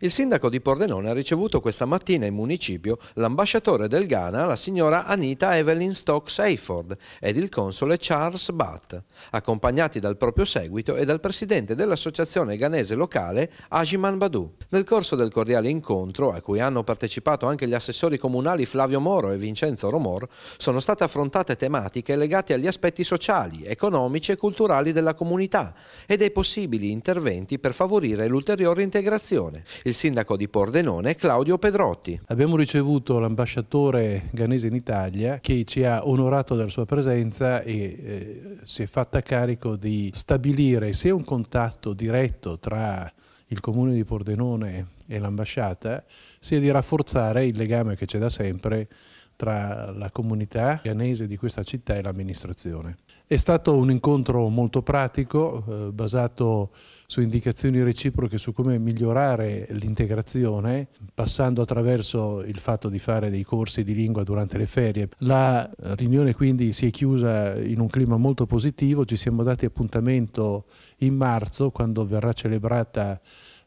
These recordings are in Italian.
Il sindaco di Pordenone ha ricevuto questa mattina in municipio l'ambasciatore del Ghana, la signora Anita Evelyn Stokes Hayford ed il console Charles Batt, accompagnati dal proprio seguito e dal presidente dell'associazione ghanese locale Ajiman Badu. Nel corso del cordiale incontro, a cui hanno partecipato anche gli assessori comunali Flavio Moro e Vincenzo Romor, sono state affrontate tematiche legate agli aspetti sociali, economici e culturali della comunità e dei possibili interventi per favorire l'ulteriore integrazione il sindaco di Pordenone Claudio Pedrotti. Abbiamo ricevuto l'ambasciatore ghanese in Italia che ci ha onorato della sua presenza e eh, si è fatta carico di stabilire sia un contatto diretto tra il comune di Pordenone e l'ambasciata sia di rafforzare il legame che c'è da sempre tra la comunità ghanese di questa città e l'amministrazione. È stato un incontro molto pratico, eh, basato su indicazioni reciproche su come migliorare l'integrazione, passando attraverso il fatto di fare dei corsi di lingua durante le ferie. La riunione quindi si è chiusa in un clima molto positivo, ci siamo dati appuntamento in marzo quando verrà celebrata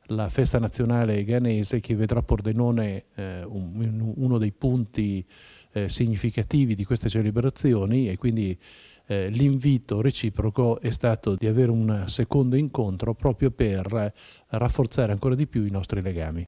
la festa nazionale ghanese che vedrà Pordenone eh, un, uno dei punti eh, significativi di queste celebrazioni e quindi eh, l'invito reciproco è stato di avere un secondo incontro proprio per rafforzare ancora di più i nostri legami.